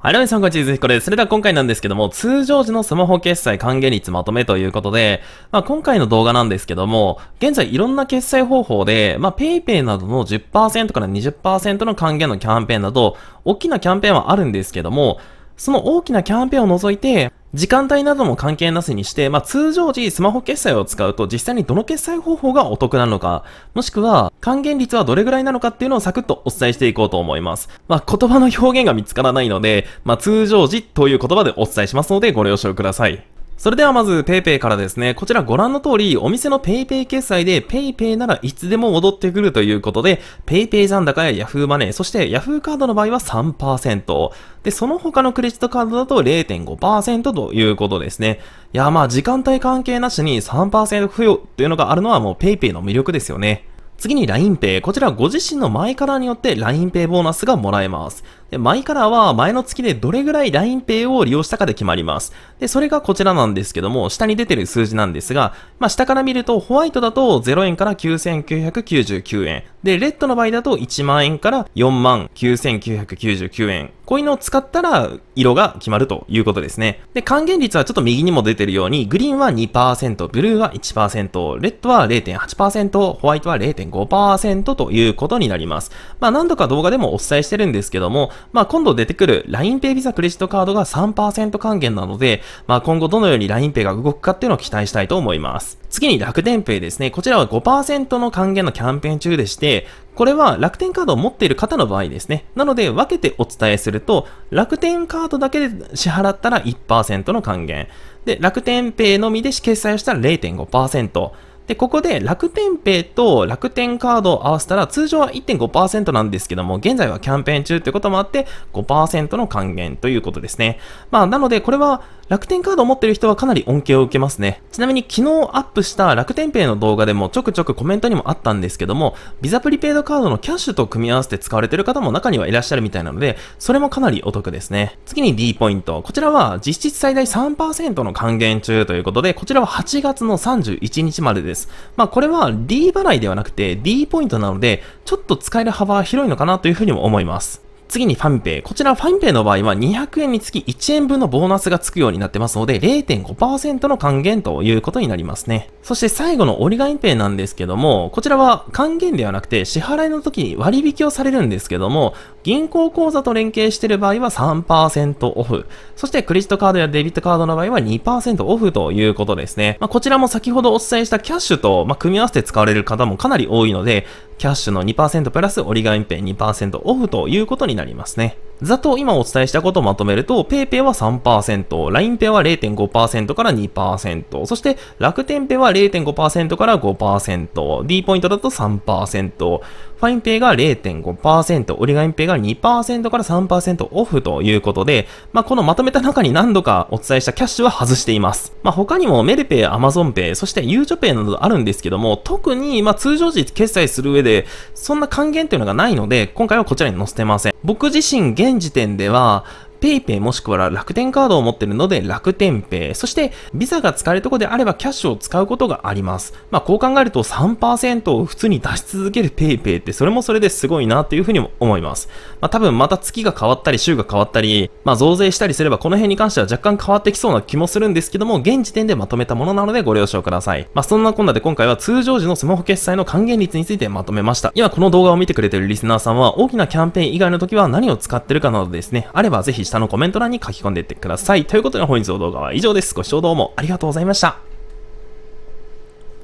はい、どうもさんこんにちは、ひこです。それでは今回なんですけども、通常時のスマホ決済還元率まとめということで、まあ今回の動画なんですけども、現在いろんな決済方法で、まあ PayPay などの10%から20%の還元のキャンペーンなど、大きなキャンペーンはあるんですけども、その大きなキャンペーンを除いて、時間帯なども関係なしにして、まあ、通常時スマホ決済を使うと実際にどの決済方法がお得なのか、もしくは還元率はどれぐらいなのかっていうのをサクッとお伝えしていこうと思います。まあ、言葉の表現が見つからないので、まあ、通常時という言葉でお伝えしますのでご了承ください。それではまず PayPay からですね、こちらご覧の通り、お店の PayPay 決済で PayPay ならいつでも戻ってくるということで、PayPay 残高や Yahoo マネー、そして Yahoo カードの場合は3%。で、その他のクレジットカードだと0.5%ということですね。いや、まあ時間帯関係なしに3%付与というのがあるのはもう PayPay の魅力ですよね。次に LINEPay。こちらご自身の前からによって LINEPay ボーナスがもらえます。で、マイカラーは前の月でどれぐらい LINEPay を利用したかで決まります。で、それがこちらなんですけども、下に出てる数字なんですが、まあ、下から見るとホワイトだと0円から9999円。で、レッドの場合だと1万円から4万9999円。こういうのを使ったら色が決まるということですね。で、還元率はちょっと右にも出てるように、グリーンは2%、ブルーは1%、レッドは0.8%、ホワイトは0.5%ということになります。まあ何度か動画でもお伝えしてるんですけども、まあ、今度出てくる LINEPay Visa クレジットカードが3%還元なので、まあ、今後どのように LINEPay が動くかっていうのを期待したいと思います。次に楽天 Pay ですね。こちらは5%の還元のキャンペーン中でして、これは楽天カードを持っている方の場合ですね。なので分けてお伝えすると、楽天カードだけで支払ったら1%の還元。で、楽天ペイのみで決済をしたら0.5%。で、ここで楽天ペイと楽天カードを合わせたら通常は1.5%なんですけども、現在はキャンペーン中ってこともあって5%の還元ということですね。まあ、なのでこれは楽天カードを持ってる人はかなり恩恵を受けますね。ちなみに昨日アップした楽天ペイの動画でもちょくちょくコメントにもあったんですけども、ビザプリペイドカードのキャッシュと組み合わせて使われてる方も中にはいらっしゃるみたいなので、それもかなりお得ですね。次に D ポイント。こちらは実質最大3%の還元中ということで、こちらは8月の31日までです。まあこれは D 払いではなくて D ポイントなので、ちょっと使える幅は広いのかなというふうにも思います。次にファミペイ。こちらファミペイの場合は200円につき1円分のボーナスがつくようになってますので0.5%の還元ということになりますね。そして最後の折り紙ペイなんですけども、こちらは還元ではなくて支払いの時に割引をされるんですけども、銀行口座と連携している場合は3%オフ。そしてクレジットカードやデビットカードの場合は2%オフということですね。まあ、こちらも先ほどお伝えしたキャッシュと、ま組み合わせて使われる方もかなり多いので、キャッシュの2%プラス折り紙ペン2%オフということになりますね。ざと今お伝えしたことをまとめると、PayPay は 3%LINEPay は0.5%から2%そして楽天 Pay は0.5%から 5%D ポイントだと 3%FinePay が0.5%リガイ Pay が2%から3%オフということで、まあ、このまとめた中に何度かお伝えしたキャッシュは外しています、まあ、他にもメルペイ、アマゾンペイ、そしてユーチョペイなどあるんですけども特にま通常時決済する上でそんな還元というのがないので今回はこちらに載せてません僕自身現時点では、PayPay もしくは楽天カードを持ってるので楽天ペイ。そして Visa が使えるとこであればキャッシュを使うことがあります。まあ、こう考えると3%を普通に出し続ける PayPay ってそれもそれですごいなっていうふうにも思います。まあ、多分また月が変わったり週が変わったり、まあ、増税したりすればこの辺に関しては若干変わってきそうな気もするんですけども、現時点でまとめたものなのでご了承ください。まあ、そんなこんなで今回は通常時のスマホ決済の還元率についてまとめました。今この動画を見てくれてるリスナーさんは大きなキャンペーン以外の時は何を使ってるかなどですね、あればぜひ下のコメント欄に書き込んでいってください。ということで本日の動画は以上です。ご視聴どうもありがとうございました。